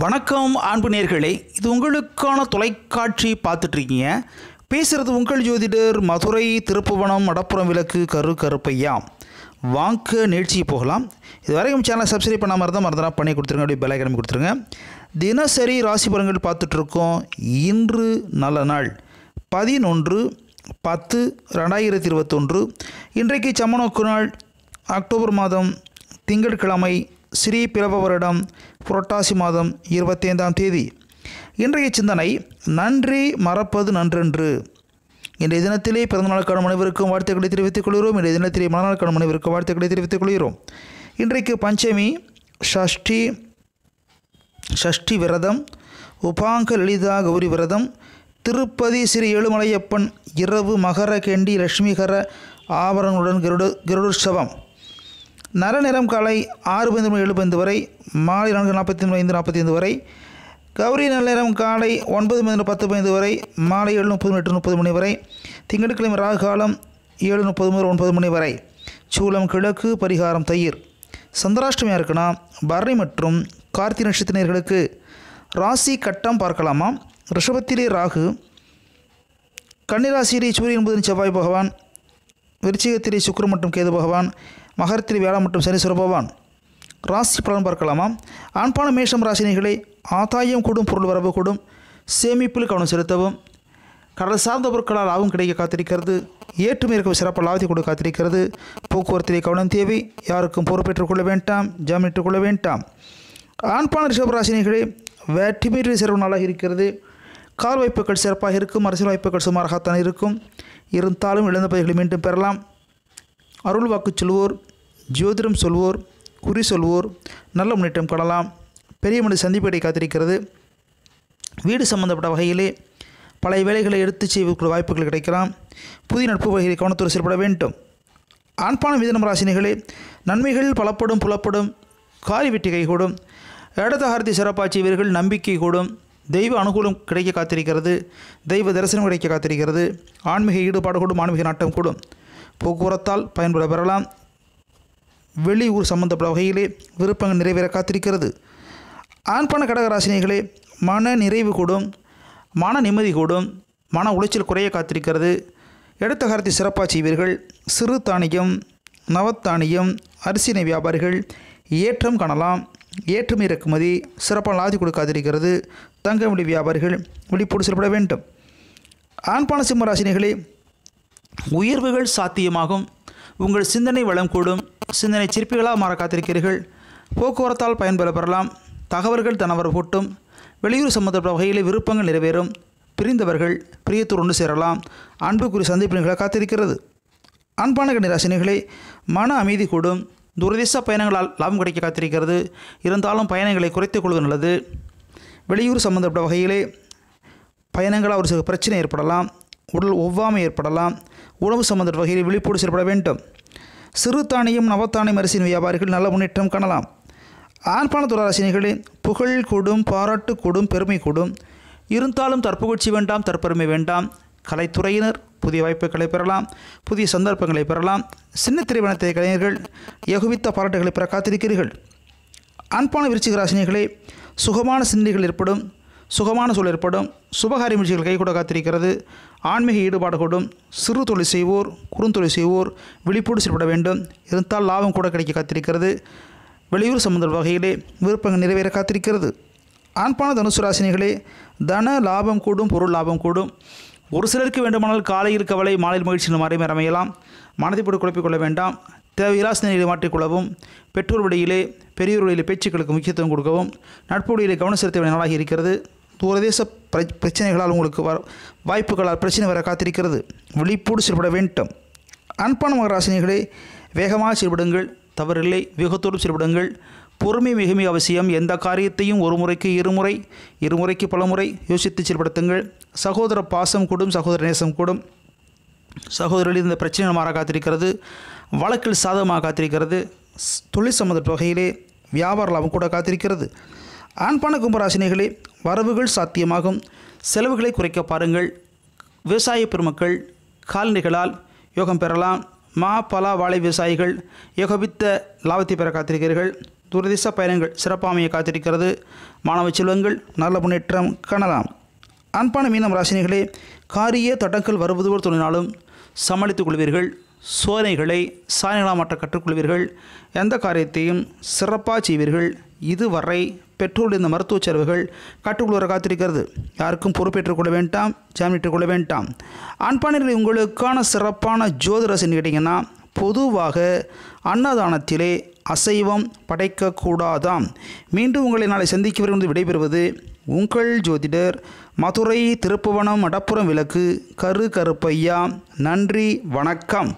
வணக்கம் அன்பு நேர்களே இது உங்களுக்கான தொலைக்காட்சி பார்த்துட்ருக்கீங்க பேசுகிறது உங்கள் ஜோதிடர் மதுரை திருப்புவனம் மடப்புறம் விளக்கு கரு கருப்பையா வாங்க நிகழ்ச்சிக்கு போகலாம் இது வரைக்கும் சேனலை சப்ஸ்கிரைப் பண்ணாமல் இருந்தால் மறந்துடா பண்ணி கொடுத்துருங்க அப்படி பெல் ஐக்கன் கொடுத்துருங்க தினசரி ராசி பலன்கள் பார்த்துட்ருக்கோம் இன்று நல்ல நாள் பதினொன்று பத்து ரெண்டாயிரத்தி இருபத்தொன்று இன்றைக்கு சமநோக்கு நாள் அக்டோபர் மாதம் திங்கட்கிழமை ஸ்ரீ பிறவ வருடம் புரட்டாசி மாதம் இருபத்தைந்தாம் தேதி இன்றைய சிந்தனை நன்றி மறப்பது நன்றென்று இன்றைய தினத்திலே பிறந்தநாளுக்கான மனைவருக்கும் வாழ்த்துக்களை தெரிவித்துக் கொள்கிறோம் இன்றைய தினத்திலே மனநாளுக்கான மனைவருக்கும் வாழ்த்துக்களை தெரிவித்துக் கொள்கிறோம் இன்றைக்கு பஞ்சமி ஷஷ்டி ஷஷ்டி விரதம் உபாங்க லலிதா கௌரி விரதம் திருப்பதி ஸ்ரீ ஏழுமலையப்பன் இரவு மகர கெண்டி லட்சுமிகர ஆபரணங்களுடன் கிருடு கிருடுற்சவம் நிறம் காலை ஆறு பதினைந்து மணி ஏழு பதினைந்து வரை மாலை நான்கு நாற்பத்தி மூணு ஐந்து நாற்பத்தி ஐந்து வரை கௌரி நல்லேரம் காலை ஒன்பது மணி பத்து பதினைந்து வரை மாலை ஏழு முப்பது எட்டு முப்பது மணி வரை திங்கட்கிழமை ராகு காலம் ஏழு முப்பது முதல் ஒன்பது மணி வரை சூளம் கிழக்கு பரிகாரம் தயிர் சந்திராஷ்டமியாக இருக்குன்னா பரணி மற்றும் கார்த்தி நட்சத்திரர்களுக்கு ராசி கட்டம் பார்க்கலாமா ரிஷபத்திலே ராகு கன்னிராசியிலே சூரியன் புதன் செவ்வாய் பகவான் விருச்சிகத்திலே சுக்கரம் மற்றும் கேது பகவான் மகரத்தில் வேலை மற்றும் சனி சிறப்பவான் ராசி பலன் பார்க்கலாமா ஆண்பான மேஷம் ராசினிகளை ஆதாயம் கூடும் பொருள் வரவு கூடும் சேமிப்பில் கவனம் செலுத்தவும் கடல் சார்ந்த பொருட்களால் ஆகும் கிடைக்க காத்திருக்கிறது ஏற்றுமை இருக்க சிறப்பாக லாபத்தை கூட காத்திருக்கிறது போக்குவரத்திலே கவனம் தேவை யாருக்கும் பொறுப்பேற்றுக்கொள்ள வேண்டாம் ஜாமீட்டுக்கொள்ள வேண்டாம் ஆண்பான ரிஷப ராசினிகளே வேற்றுமீறி சிறப்பு நாளாக இருக்கிறது கால் வாய்ப்புகள் சிறப்பாக இருக்கும் அரசியல் வாய்ப்புகள் சுமாராகத்தான் இருக்கும் இருந்தாலும் இழந்த பயிர்களை மீண்டும் பெறலாம் அருள் வாக்கு சொல்வோர் ஜோதிடம் சொல்வோர் குறி சொல்வோர் நல்ல முன்னேற்றம் காணலாம் பெரிய மனித சந்திப்படை காத்திருக்கிறது வீடு சம்பந்தப்பட்ட வகையிலே பழைய வேலைகளை எடுத்து செய்வதற்குரிய வாய்ப்புகள் கிடைக்கலாம் புதிய நட்பு வகைகளை கவனத்தோடு செயல்பட வேண்டும் ஆண்பான மிதனம் ராசினிகளே நன்மைகள் பலப்படும் புலப்படும் காரி வெட்டி கைகூடும் இடதகாரத்தை சிறப்பாக நம்பிக்கை கூடும் தெய்வ அனுகூலம் கிடைக்க காத்திருக்கிறது தெய்வ தரிசனம் கிடைக்க காத்திருக்கிறது ஆன்மீக ஈடுபாடு கூடும் ஆன்மீக நாட்டம் கூடும் போக்குவரத்தால் பயன்பட பெறலாம் வெளியூர் சம்பந்தப்பட்ட வகையிலே விருப்பங்கள் நிறைவேற காத்திருக்கிறது ஆண்பான கடகராசினிகளே மன நிறைவு கூடும் மன நிம்மதி கூடும் மன உளைச்சல் குறைய காத்திருக்கிறது எடுத்த காரத்தை சிறப்பாக செய்வீர்கள் சிறு தானியம் நவத்தானியம் அரிசினை வியாபாரிகள் ஏற்றம் காணலாம் ஏற்றம் இறக்குமதி சிறப்பாக லாதி கொடுக்காதிருக்கிறது தங்க வியாபாரிகள் விழிப்போடு செயல்பட வேண்டும் ஆண்பான சிம்ம ராசினிகளே உயர்வுகள் சாத்தியமாகும் உங்கள் சிந்தனை வளம் கூடும் சிந்தனை சிற்பிகளாக மாற காத்திருக்கிறீர்கள் போக்குவரத்தால் பயன்பெற பெறலாம் தகவல்கள் தனவர் கூட்டும் வெளியூர் சம்பந்தப்பட்ட வகையிலே விருப்பங்கள் நிறைவேறும் பிரிந்தவர்கள் பிரியத்தூர் ஒன்று சேரலாம் அன்புக்குரிய சந்திப்பின்களை காத்திருக்கிறது அன்பான கண்ணிராசினிகளை மன அமைதி கூடும் துரதிச பயணங்களால் லாபம் கிடைக்க காத்திருக்கிறது இருந்தாலும் பயணங்களை குறைத்துக் கொள்வது நல்லது வெளியூர் சம்பந்தப்பட்ட வகையிலே பயணங்களால் ஒரு சில பிரச்சனை ஏற்படலாம் உடல் ஒவ்வாமை ஏற்படலாம் உணவு சம்பந்த வகையில் விழிப்போடு செயல்பட வேண்டும் சிறுதானியம் நவத்தானியம் அரிசியின் வியாபாரிகள் நல்ல முன்னேற்றம் காணலாம் ஆண்பான துறாரசினிகளே புகழ் கொடும் பாராட்டு கொடும் பெருமை கொடும் இருந்தாலும் தற்புகழ்ச்சி வேண்டாம் தற்பெருமை வேண்டாம் கலைத்துறையினர் புதிய வாய்ப்புகளை பெறலாம் புதிய சந்தர்ப்பங்களை பெறலாம் சின்ன திரைவனத்தை கலைஞர்கள் யகுவித்த பாராட்டுகளை பெற காத்திருக்கிறீர்கள் அன்பான விருச்சிக ராசினிகளே சுகமான சிந்தனைகள் ஏற்படும் சுகமான சூழல் ஏற்படும் சுபகாரி முயற்சிகள் கூட காத்திருக்கிறது ஆன்மீக ஈடுபாடு கூடும் சிறு தொழில் செய்வோர் குறுந்தொழில் செய்வோர் விழிப்போடு செயல்பட வேண்டும் இருந்தால் லாபம் கூட கிடைக்க காத்திருக்கிறது வெளியூர் சம்பந்த வகையிலே விருப்பங்கள் நிறைவேற காத்திருக்கிறது ஆண்பான தனுசு ராசினிகளே தன லாபம் கூடும் பொருள் லாபம் கூடும் ஒரு சிலருக்கு வேண்டுமானால் காலையில் கவலை மாலை மகிழ்ச்சியின் மறைமை அமையலாம் மனதை போட்டு குழப்பிக்கொள்ள வேண்டாம் தேவையில்லா சிந்தனைகளை மாற்றிக்கொள்ளவும் பெற்றோர் வழியிலே பெரியோர் வழியிலே பேச்சுக்களுக்கு முக்கியத்துவம் கொடுக்கவும் நட்பு வழியிலே கவனம் செலுத்த வேண்டிய நாளாக இருக்கிறது தூரதேச பிர பிரச்சனைகளால் உங்களுக்கு வர வாய்ப்புகளால் பிரச்சனை வர காத்திருக்கிறது விழிப்போடு செயல்பட வேண்டும் அன்பான மகராசினிகளே வேகமாக செயல்படுங்கள் தவறில்லை வேகத்தோடு செயல்படுங்கள் பொறுமை மிக மிக அவசியம் எந்த காரியத்தையும் ஒரு முறைக்கு இருமுறை இருமுறைக்கு பலமுறை யோசித்து செயல்படுத்துங்கள் சகோதர பாசம் கூடும் சகோதர நேசம் கூடும் சகோதரர்கள் இந்த பிரச்சனை மாற காத்திருக்கிறது வழக்கில் சாதகமாக காத்திருக்கிறது தொழில் சம்மந்த வகையிலே வியாபார லாபம் கூட காத்திருக்கிறது ஆண்பான கும்பராசினிகளே வரவுகள் சாத்தியமாகும் செலவுகளை குறைக்க பாருங்கள் விவசாய பெருமக்கள் காலனிகளால் யோகம் பெறலாம் மா பலா வாழை விவசாயிகள் யோகபித்த லாபத்தை பெற காத்திருக்கிறீர்கள் துரதிச பயணங்கள் சிறப்பாமையை காத்திருக்கிறது மாணவ செல்வங்கள் நல்ல முன்னேற்றம் காணலாம் அன்பான மீனம் ராசினிகளே காரிய தடங்கள் வருவதுவர் தொழிலாலும் சமாளித்துக் கொள்வீர்கள் சோதனைகளை சாதனைகளாக மாற்ற கற்றுக்கொள்வீர்கள் எந்த காரியத்தையும் சிறப்பாக செய்வீர்கள் இதுவரை பெற்றோர்கள் இந்த மருத்துவ செலவுகள் வர காத்திருக்கிறது யாருக்கும் பொறுப்பேற்றுக் கொள்ள வேண்டாம் ஜாமீன் கொள்ள வேண்டாம் அன்பானர்கள் உங்களுக்கான சிறப்பான ஜோதிரசன் கேட்டிங்கன்னா பொதுவாக அன்னதானத்திலே அசைவம் படைக்கக்கூடாதாம் மீண்டும் உங்களை நாளை சந்திக்க விரும்பி விடைபெறுவது உங்கள் ஜோதிடர் மதுரை திருப்புவனம் மடப்புறம் விளக்கு கரு கருப்பையா நன்றி வணக்கம்